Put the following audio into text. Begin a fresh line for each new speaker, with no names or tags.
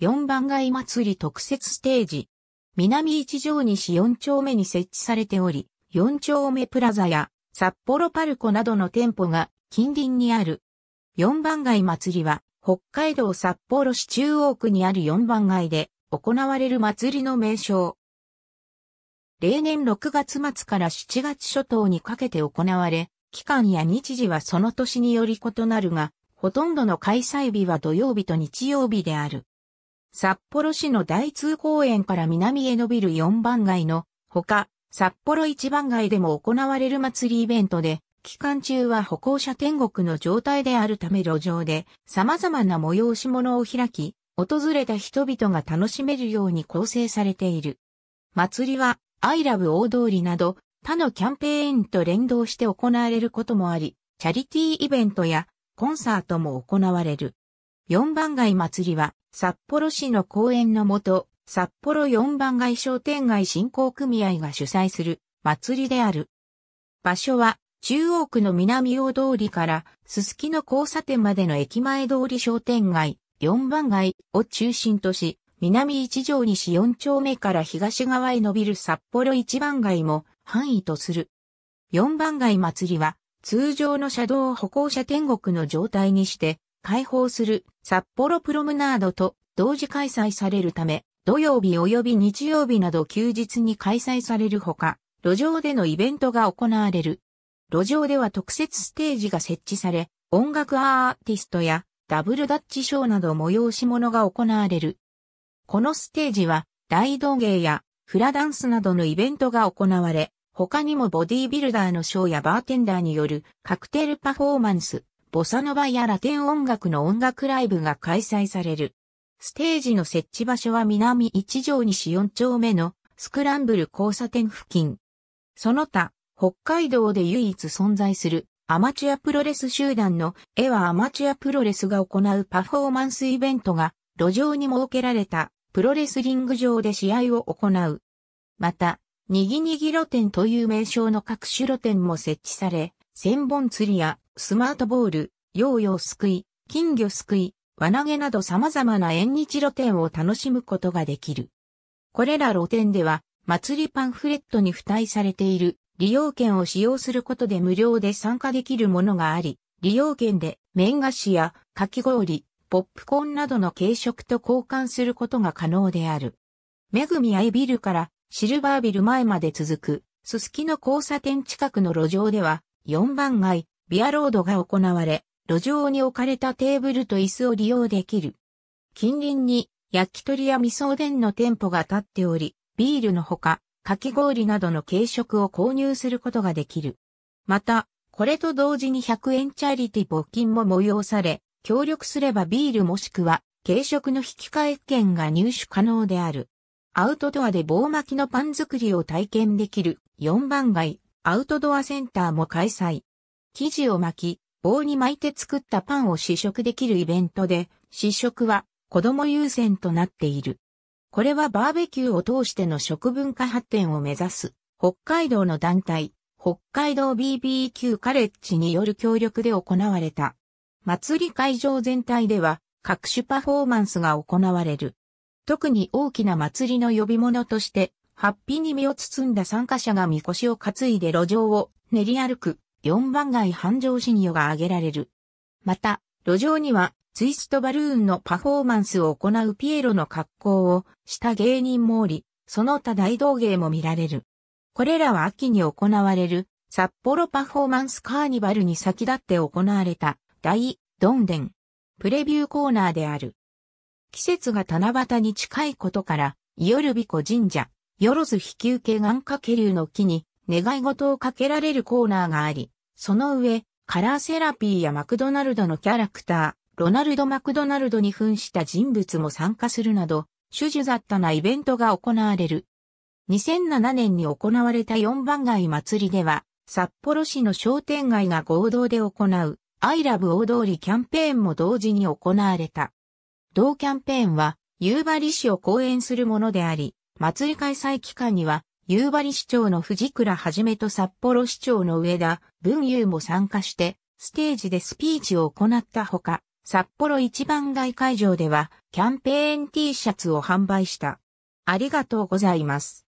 4番街祭り特設ステージ。南一条西4丁目に設置されており、4丁目プラザや札幌パルコなどの店舗が近隣にある。4番街祭りは北海道札幌市中央区にある4番街で行われる祭りの名称。例年6月末から7月初頭にかけて行われ、期間や日時はその年により異なるが、ほとんどの開催日は土曜日と日曜日である。札幌市の大通公園から南へ伸びる4番街のほか、札幌1番街でも行われる祭りイベントで、期間中は歩行者天国の状態であるため路上で様々な催し物を開き、訪れた人々が楽しめるように構成されている。祭りは、アイラブ大通りなど、他のキャンペーンと連動して行われることもあり、チャリティーイベントやコンサートも行われる。4番街祭りは、札幌市の公園のもと、札幌四番街商店街振興組合が主催する祭りである。場所は中央区の南大通りからすすきの交差点までの駅前通り商店街四番街を中心とし、南一条西四丁目から東側へ伸びる札幌一番街も範囲とする。四番街祭りは通常の車道を歩行者天国の状態にして開放する札幌プロムナードと同時開催されるため、土曜日及び日曜日など休日に開催されるほか、路上でのイベントが行われる。路上では特設ステージが設置され、音楽アーティストやダブルダッチショーなど催し物が行われる。このステージは大道芸やフラダンスなどのイベントが行われ、他にもボディービルダーのショーやバーテンダーによるカクテルパフォーマンス、ボサノバやラテン音楽の音楽ライブが開催される。ステージの設置場所は南一条西四丁目のスクランブル交差点付近。その他、北海道で唯一存在するアマチュアプロレス集団の絵はアマチュアプロレスが行うパフォーマンスイベントが路上に設けられたプロレスリング場で試合を行う。また、にぎにぎ露店という名称の各種露店も設置され、千本釣りやスマートボール、ヨーヨーすくい、金魚すくい、輪投げなど様々な縁日露店を楽しむことができる。これら露店では、祭りパンフレットに付帯されている利用券を使用することで無料で参加できるものがあり、利用券で麺菓子やかき氷、ポップコーンなどの軽食と交換することが可能である。めぐみアイビルからシルバービル前まで続く、すすきの交差点近くの路上では、4番街、ビアロードが行われ、路上に置かれたテーブルと椅子を利用できる。近隣に焼き鳥や味噌おでんの店舗が建っており、ビールのほか、かき氷などの軽食を購入することができる。また、これと同時に100円チャリティ募金も催され、協力すればビールもしくは軽食の引き換え券が入手可能である。アウトドアで棒巻きのパン作りを体験できる4番街アウトドアセンターも開催。生地を巻き、棒に巻いて作ったパンを試食できるイベントで、試食は子供優先となっている。これはバーベキューを通しての食文化発展を目指す、北海道の団体、北海道 BBQ カレッジによる協力で行われた。祭り会場全体では各種パフォーマンスが行われる。特に大きな祭りの呼び物として、ハッピーに身を包んだ参加者がみこしを担いで路上を練り歩く4番街繁盛シニが挙げられる。また、路上にはツイストバルーンのパフォーマンスを行うピエロの格好をした芸人もおり、その他大道芸も見られる。これらは秋に行われる札幌パフォーマンスカーニバルに先立って行われた大どんでんプレビューコーナーである。季節が七夕に近いことから、イオルビコ神社、よろず引受け眼掛け流の木に願い事をかけられるコーナーがあり、その上、カラーセラピーやマクドナルドのキャラクター、ロナルド・マクドナルドに扮した人物も参加するなど、種々雑多なイベントが行われる。2007年に行われた4番街祭りでは、札幌市の商店街が合同で行う、アイラブ大通りキャンペーンも同時に行われた。同キャンペーンは、夕張市を講演するものであり、祭り開催期間には、夕張市長の藤倉はじめと札幌市長の上田文雄も参加して、ステージでスピーチを行ったほか、札幌一番街会場では、キャンペーン T シャツを販売した。ありがとうございます。